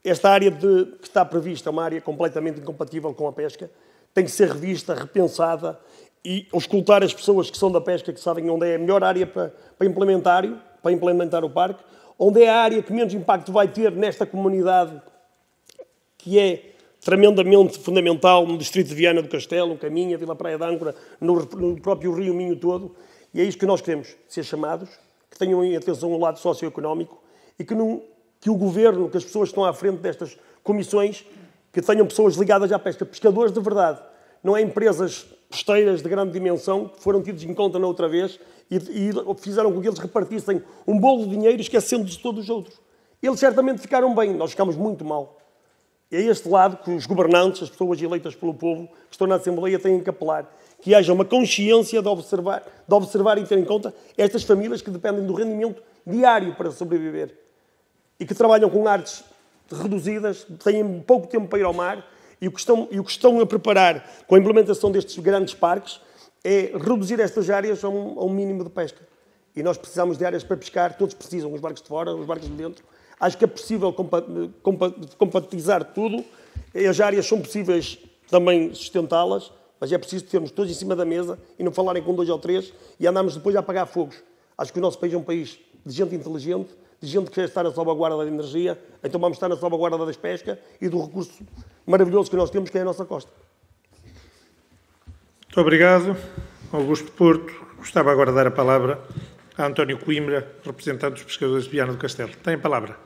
Speaker 3: esta área de, que está prevista, é uma área completamente incompatível com a pesca, tem que ser revista, repensada e escutar as pessoas que são da pesca, que sabem onde é a melhor área para, para implementar, para implementar o parque, onde é a área que menos impacto vai ter nesta comunidade, que é tremendamente fundamental no distrito de Viana do Castelo, Caminha, Vila Praia de Âncora, no, no próprio Rio Minho todo. E é isso que nós queremos, ser chamados, que tenham em atenção o lado socioeconómico e que, que o governo, que as pessoas que estão à frente destas comissões, que tenham pessoas ligadas à pesca, pescadores de verdade, não é empresas posteiras de grande dimensão que foram tidos em conta na outra vez e, e, fizeram com que eles repartissem um bolo de dinheiro esquecendo se de todos os outros. Eles certamente ficaram bem, nós ficamos muito mal. É este lado que os governantes, as pessoas eleitas pelo povo, que estão na Assembleia, têm que apelar. Que haja uma consciência de observar, de observar e ter em conta estas famílias que dependem do rendimento diário para sobreviver e que trabalham com artes reduzidas, têm pouco tempo para ir ao mar e o que estão, o que estão a preparar com a implementação destes grandes parques é reduzir estas áreas a um, a um mínimo de pesca. E nós precisamos de áreas para pescar, todos precisam, os barcos de fora, os barcos de dentro. Acho que é possível compatibilizar tudo. As áreas são possíveis também sustentá-las, mas é preciso termos todos em cima da mesa e não falarem com dois ou três e andarmos depois a apagar fogos. Acho que o nosso país é um país de gente inteligente, de gente que quer estar na salvaguarda da energia, então vamos estar na salvaguarda das pescas e do recurso maravilhoso que nós temos, que é a nossa costa.
Speaker 1: Muito obrigado. Augusto Porto, gostava agora de dar a palavra a António Coimbra, representante dos pescadores de Viana do Castelo. Tem a palavra.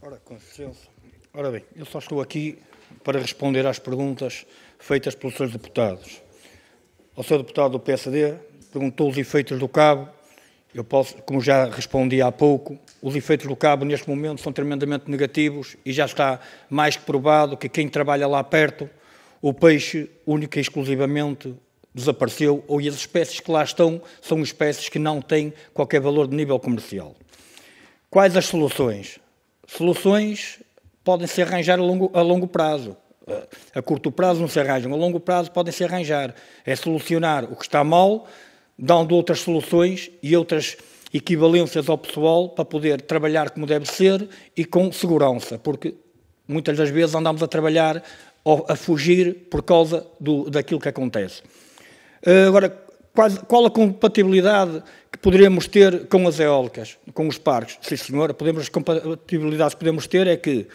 Speaker 5: Ora, com licença. Ora bem, eu só estou aqui para responder às perguntas feitas pelos seus deputados. Ao seu deputado do PSD, perguntou os efeitos do cabo. Eu posso, como já respondi há pouco, os efeitos do cabo neste momento são tremendamente negativos e já está mais que provado que quem trabalha lá perto, o peixe única e exclusivamente desapareceu ou as espécies que lá estão são espécies que não têm qualquer valor de nível comercial. Quais as soluções? Soluções podem se arranjar a longo, a longo prazo. A curto prazo não se arranjam, a longo prazo podem se arranjar. É solucionar o que está mal, dando outras soluções e outras equivalências ao pessoal para poder trabalhar como deve ser e com segurança, porque muitas das vezes andamos a trabalhar ou a fugir por causa do, daquilo que acontece. Eh, agora, qual a compatibilidade que poderemos ter com as eólicas, com os parques? Sim, senhora, podemos, as compatibilidades que podemos ter é que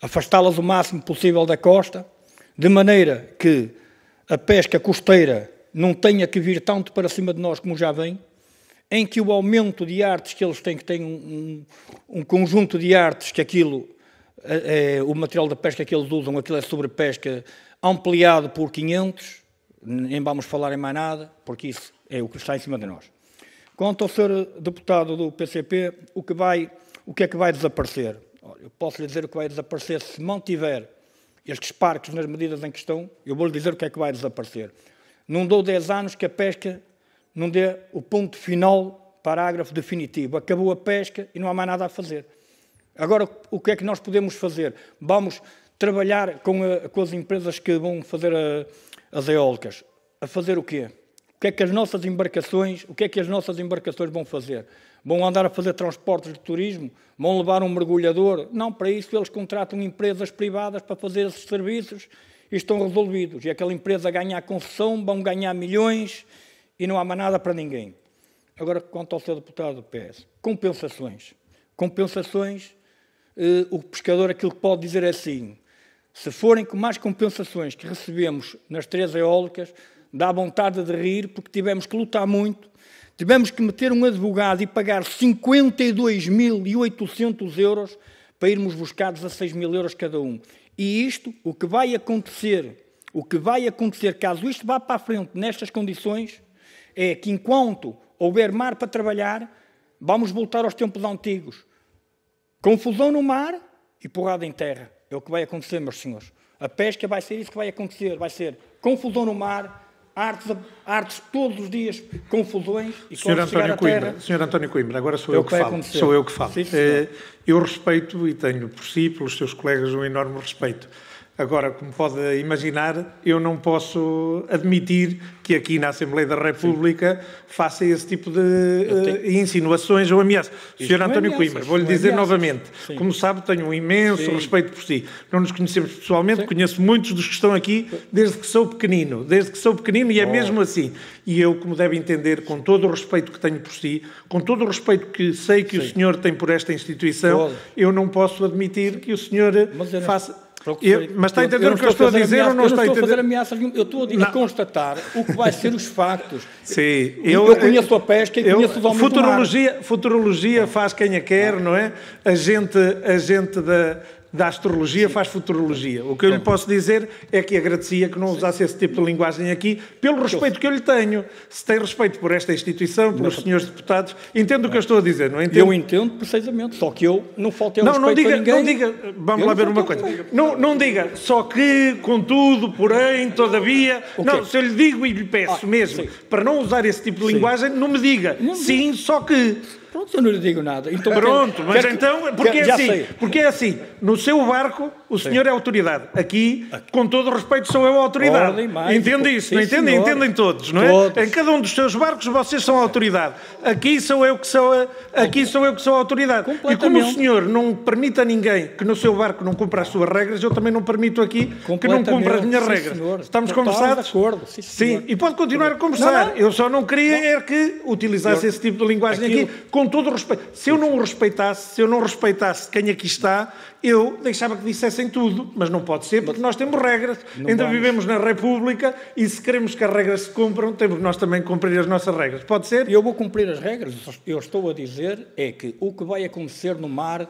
Speaker 5: afastá-las o máximo possível da costa, de maneira que a pesca costeira não tenha que vir tanto para cima de nós como já vem, em que o aumento de artes que eles têm, que têm um, um conjunto de artes que aquilo, é, o material da pesca que eles usam, aquilo é sobrepesca, ampliado por 500, nem vamos falar em mais nada, porque isso é o que está em cima de nós. Quanto ao ser deputado do PCP, o que, vai, o que é que vai desaparecer? Olha, eu posso lhe dizer o que vai desaparecer se mantiver estes parques nas medidas em questão. eu vou lhe dizer o que é que vai desaparecer. Não dou 10 anos que a pesca não dê o ponto final, parágrafo definitivo. Acabou a pesca e não há mais nada a fazer. Agora, o que é que nós podemos fazer? Vamos trabalhar com, a, com as empresas que vão fazer a, as eólicas, a fazer o quê? O que é que as nossas embarcações, o que é que as nossas embarcações vão fazer? Vão andar a fazer transportes de turismo? Vão levar um mergulhador? Não, para isso eles contratam empresas privadas para fazer esses serviços e estão resolvidos. E aquela empresa ganha a concessão, vão ganhar milhões e não há nada para ninguém. Agora, quanto ao seu deputado do PS, compensações. Compensações, eh, o pescador aquilo que pode dizer é assim, se forem com mais compensações que recebemos nas três eólicas, dá vontade de rir, porque tivemos que lutar muito, tivemos que meter um advogado e pagar 52.800 euros para irmos buscar 16 mil euros cada um. E isto, o que vai acontecer, o que vai acontecer caso isto vá para a frente nestas condições, é que enquanto houver mar para trabalhar, vamos voltar aos tempos antigos. Confusão no mar e porrada em terra. É o que vai acontecer, meus senhores. A pesca vai ser isso que vai acontecer. Vai ser confusão no mar, artes, artes todos os dias, confusões e Senhor António Coimbra, terra, Senhor António
Speaker 1: Coimbra, agora sou é eu que, que falo. Acontecer. Sou eu que falo. Sim, eh, eu respeito e tenho por si, pelos seus colegas, um enorme respeito. Agora, como pode imaginar, eu não posso admitir que aqui na Assembleia da República Sim. faça esse tipo de uh, insinuações ou ameaças. Isto Senhor é António ameaças, Coimbra, vou-lhe é dizer ameaças. novamente, Sim. como sabe, tenho um imenso Sim. respeito por si. Não nos conhecemos pessoalmente, conheço muitos dos que estão aqui desde que sou pequenino, desde que sou pequenino e é oh. mesmo assim. E eu, como deve entender, com todo o respeito que tenho por si, com todo o respeito que sei que o senhor tem por esta instituição, eu não posso admitir que o senhor faça eu, mas está a entender o que eu estou a dizer ameaça, ou não, eu não estou a entender? fazer
Speaker 5: ameaças nenhuma, eu estou a, dizer, a constatar o que vai ser os factos. [laughs] Sim, eu, eu conheço a pesca e eu, conheço os homens futurologia, Futurologia faz quem a quer, não
Speaker 1: é? A gente, a gente da da astrologia faz futurologia. O que eu lhe posso dizer é que agradecia que não usasse esse tipo de linguagem aqui, pelo respeito que eu lhe tenho. Se tem respeito por esta instituição, pelos não. senhores deputados, entendo o que eu ah. estou a dizer, não entendo? Eu entendo precisamente,
Speaker 5: só que eu não faltei respeito não diga, Não diga, vamos eu lá ver uma
Speaker 1: coisa. Não, não diga, só que, contudo, porém, todavia. Não, se eu lhe digo e lhe peço ah, mesmo, sim. para não usar esse tipo de linguagem, sim. não me diga. Não sim, diga. só que... Pronto, eu não lhe digo nada. Então, Pronto, mas então, porque é assim, porque é assim, no seu barco o senhor Sim. é autoridade. Aqui, com todo o respeito, sou eu a autoridade. Ordem, Entende isso, Sim, não entendem? Entendem todos, não é? Todos. Em cada um dos seus barcos vocês são a autoridade. Aqui sou eu que sou a, aqui sou eu que sou a autoridade. E como o senhor não permite a ninguém que no seu barco não cumpra as suas regras, eu também não permito aqui que não cumpra as minhas Sim, regras. Senhor. Estamos conversados? Acordo. Sim, Sim, e pode continuar a conversar. Não, não. Eu só não queria não. é que utilizasse senhor, esse tipo de linguagem aquilo, aqui com todo o respeito. Se eu não o respeitasse, se eu não respeitasse quem aqui está, eu deixava que dissessem tudo, mas não pode ser, porque nós temos regras, não ainda vamos. vivemos na República e se queremos que as regras se cumpram, temos nós também cumprir
Speaker 5: as nossas regras. Pode ser? Eu vou cumprir as regras, eu estou a dizer é que o que vai acontecer no mar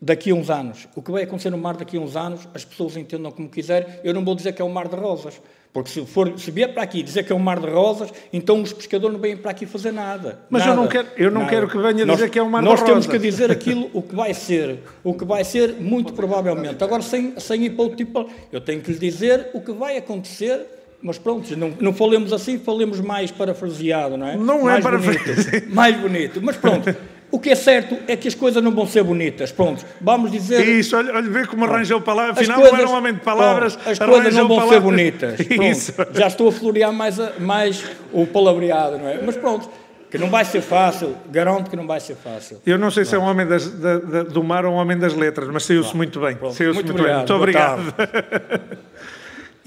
Speaker 5: daqui a uns anos. O que vai acontecer no mar daqui a uns anos, as pessoas entendam como quiserem. Eu não vou dizer que é um mar de rosas, porque se for se vier para aqui dizer que é um mar de rosas, então os pescadores não vêm para aqui fazer nada. Mas nada, eu não quero, eu não nada. quero que venha nós, dizer que é um mar de rosas. Nós temos que dizer aquilo o que vai ser, o que vai ser muito provavelmente. Agora sem sem ir para o tipo, eu tenho que lhe dizer o que vai acontecer. Mas pronto, não, não falemos assim, falemos mais parafraseado, não é? Não é mais é parafraseado. Mais bonito, mas pronto. [laughs] O que é certo é que as coisas não vão ser bonitas. Pronto, vamos dizer. Isso, olha, olha vê como arranjou palavras. Afinal, coisas, não era um homem de palavras. as coisas não vão palavras. ser bonitas. [laughs] Pronto, Isso. já estou a florear mais, a, mais o palavreado, não é? Mas pronto, que não vai ser fácil, garanto que não vai ser fácil. Eu não
Speaker 1: sei se é um homem das, da, da, do mar ou um homem das letras, mas saiu-se muito bem. Saiu-se muito, muito obrigado. bem. Muito obrigado.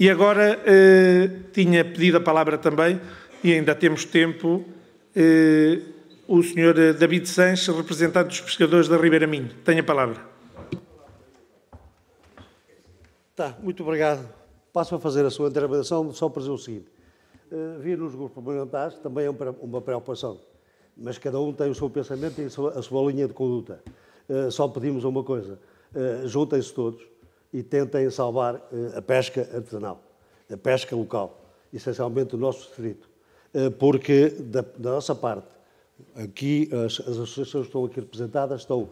Speaker 1: [laughs] e agora eh, tinha pedido a palavra também, e ainda temos tempo. Eh, o Sr. Eh, David Sanches, representante dos pescadores da
Speaker 4: Ribeira Minho. Tenha a palavra. Tá, muito obrigado. Passo a fazer a sua intervenção só para dizer o seguinte. Uh, vir nos grupos parlamentares também é uma preocupação, mas cada um tem o seu pensamento e a sua, a sua linha de conduta. Uh, só pedimos uma coisa, uh, juntem-se todos e tentem salvar a pesca artesanal, a pesca local, essencialmente o nosso distrito, porque da, da nossa parte Aqui, as, as associações que estão aqui representadas estão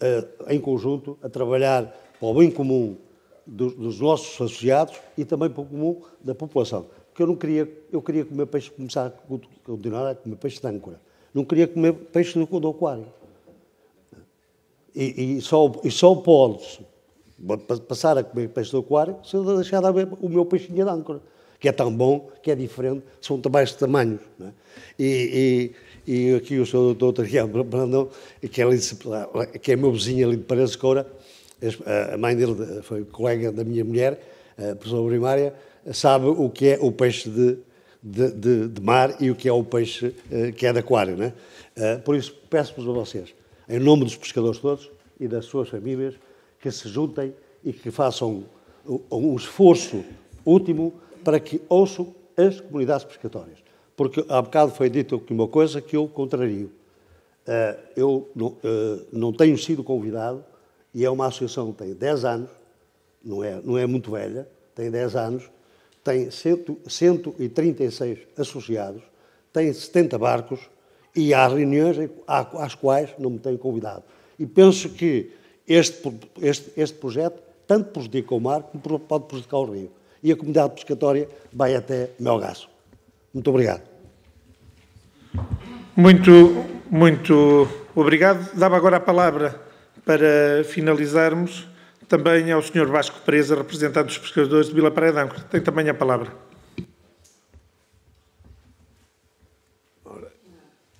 Speaker 4: eh, em conjunto a trabalhar para o bem comum dos, dos, nossos associados e também para o comum da população. Porque eu não queria, eu queria comer peixe, começar a continuar a comer peixe de âncora. Não queria comer peixe do, do aquário. E, e, só, e só posso passar a comer peixe do aquário se eu deixar de ver o meu peixinho de âncora, que é tão bom, que é diferente, são de tamanhos, não É? e, e e aqui o senhor doutor Tariano Brandão, que é, que é meu vizinho ali de Paredes Coura, a mãe dele foi colega da minha mulher, professora primária, sabe o que é o peixe de, de, de, de mar e o que é o peixe eh, que é de aquário. Né? Eh, por isso, peço-vos a vocês, em nome dos pescadores todos e das suas famílias, que se juntem e que façam um esforço último para que ouçam as comunidades pescatórias porque há bocado foi dito uma coisa que eu contrario. Eh, eu eh, não tenho sido convidado, e é uma associação que tem 10 anos, não é, não é muito velha, tem 10 anos, tem 136 associados, tem 70 barcos e há reuniões às quais não me tenho convidado. E penso que este, este, este projeto tanto prejudica o mar como pode prejudicar o rio. E a comunidade pescatória vai até Melgaço. Muito obrigado.
Speaker 1: Muito, muito obrigado. Dava agora a palavra para finalizarmos também ao Sr. Vasco Presa, representante dos pescadores de Vila Praia de Âncora. Tem também a palavra.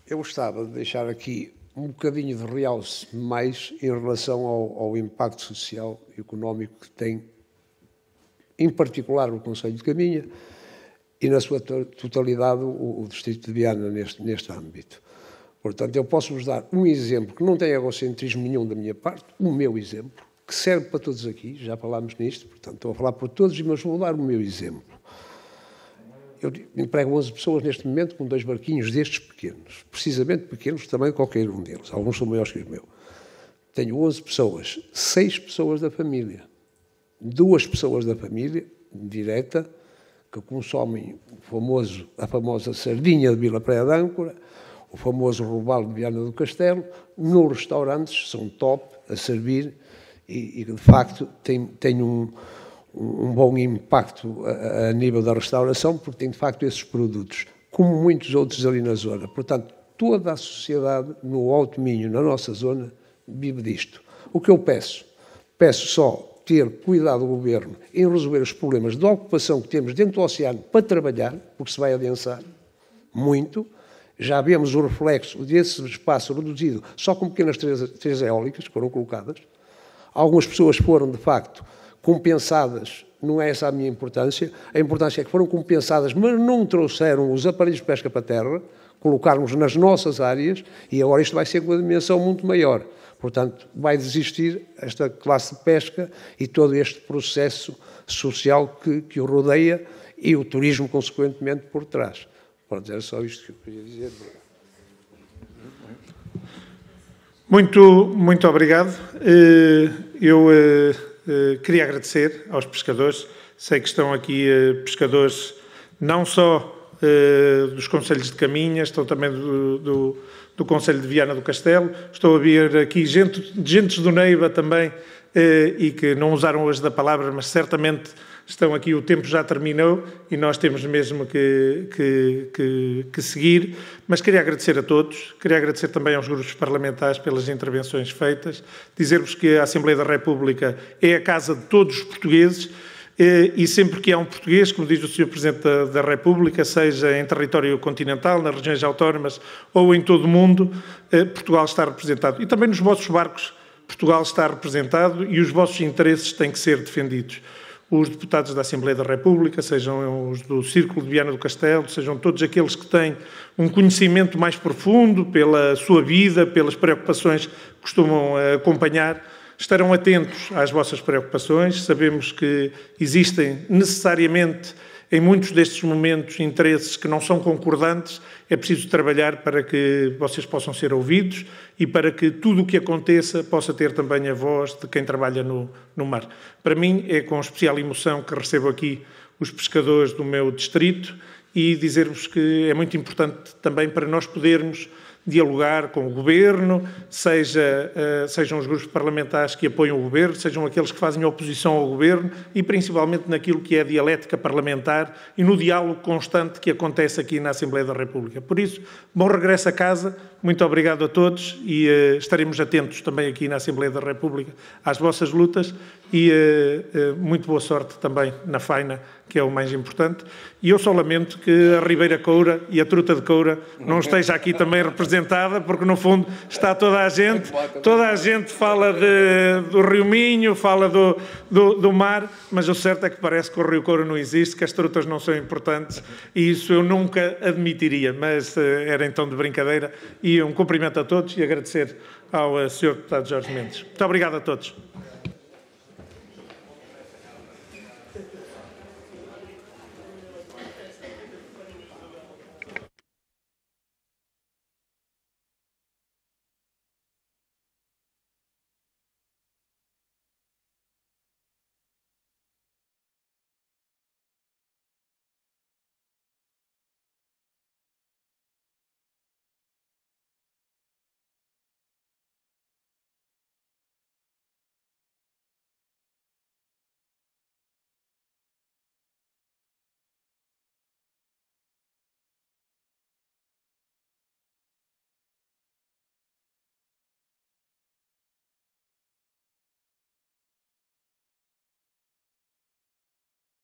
Speaker 6: eu gostava de deixar aqui um bocadinho de realce mais em relação ao, ao impacto social e económico que tem, em particular, o Conselho de Caminha, e, na sua totalidade, o, o Distrito de Viana neste, neste âmbito. Portanto, eu posso-vos dar um exemplo que não tem egocentrismo nenhum da minha parte, o meu exemplo, que serve para todos aqui, já falámos nisto, portanto, estou a falar por todos, mas vou dar o meu exemplo. Eu emprego 11 pessoas neste momento com dois barquinhos destes pequenos, precisamente pequenos também, qualquer um deles, alguns são maiores que o meu. Tenho 11 pessoas, seis pessoas da família, duas pessoas da família direta, que consomem famoso, a famosa sardinha de Vila Praia de Âncora, o famoso robalo de Viana do Castelo, nos restaurantes, são top a servir e, e de facto, tem, tem um, um bom impacto a, a, nível da restauração, porque tem de facto esses produtos, como muitos outros ali na zona. Portanto, toda a sociedade no Alto Minho, na nossa zona, vive disto. O que eu peço? Peço só ter cuidado o governo em resolver os problemas de ocupação que temos dentro do oceano para trabalhar, porque se vai adensar muito. Já vemos o reflexo desse espaço reduzido só com pequenas três eólicas que foram colocadas. Algumas pessoas foram, de facto, compensadas, não é essa a minha importância. A importância é que foram compensadas, mas não trouxeram os aparelhos de pesca para a terra, colocarmos nas nossas áreas, e agora isto vai ser com uma dimensão muito maior. Portanto, vai desistir esta classe de pesca e todo este processo social que, que o rodeia e o turismo, consequentemente, por trás. Pronto, era só isto que eu queria dizer.
Speaker 1: Muito, muito obrigado. Eh, eu eh, eh, queria agradecer aos pescadores. Sei que estão aqui pescadores não só eh, dos Conselhos de Caminhas, estou também do, do, do Conselho de Viana do Castelo, estou a ver aqui gente, gentes do Neiva também, eh, e que não usaram hoje da palavra, mas certamente estão aqui, o tempo já terminou e nós temos mesmo que, que, que, que, seguir. Mas queria agradecer a todos, queria agradecer também aos grupos parlamentares pelas intervenções feitas, dizer-vos que a Assembleia da República é a casa de todos os portugueses eh, e sempre que há um português, como diz o Sr. Presidente da, da, República, seja em território continental, nas regiões autónomas ou em todo o mundo, eh, Portugal está representado. E também nos vossos barcos, Portugal está representado e os vossos interesses têm que ser defendidos. Os deputados da Assembleia da República, sejam os do Círculo de Viana do Castelo, sejam todos aqueles que têm um conhecimento mais profundo pela sua vida, pelas preocupações que costumam eh, acompanhar, estarão atentos às vossas preocupações. Sabemos que existem necessariamente em muitos destes momentos interesses que não são concordantes, é preciso trabalhar para que vocês possam ser ouvidos e para que tudo o que aconteça possa ter também a voz de quem trabalha no, no mar. Para mim é com especial emoção que recebo aqui os pescadores do meu distrito e dizer-vos que é muito importante também para nós podermos dialogar com o Governo, seja, eh, sejam os grupos parlamentares que apoiam o Governo, sejam aqueles que fazem oposição ao Governo e principalmente naquilo que é a dialética parlamentar e no diálogo constante que acontece aqui na Assembleia da República. Por isso, bom regresso a casa, muito obrigado a todos e eh, estaremos atentos também aqui na Assembleia da República às vossas lutas e uh, uh, muito boa sorte também na faina, que é o mais importante. E eu só lamento que a Ribeira Coura e a Truta de Coura não esteja aqui também representada, porque no fundo está toda a gente, toda a gente fala de, do Rio Minho, fala do, do, do, mar, mas o certo é que parece que o Rio Coura não existe, que as trutas não são importantes, e isso eu nunca admitiria, mas uh, era então de brincadeira. E um cumprimento a todos e agradecer ao Sr. Deputado Jorge Mendes. Muito obrigado a todos.